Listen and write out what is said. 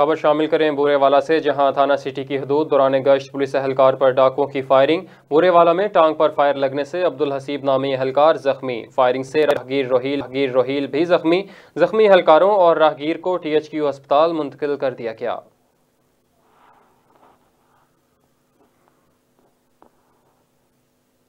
खबर शामिल करें बुरेवाला से जहां थाना सिटी की हदूद दौरान गश्त पुलिस अहलकार पर डाकुओं की फायरिंग बुरेवाला में टांग पर फायर लगने से अब्दुल हसीब नामी अहलकार जख्मी फायरिंग से राहगीर रोहिल रोहिल भी जख्मी जख्मी अहलकारों और राहगीर को टी एच क्यू अस्पताल मुंतकिल कर दिया गया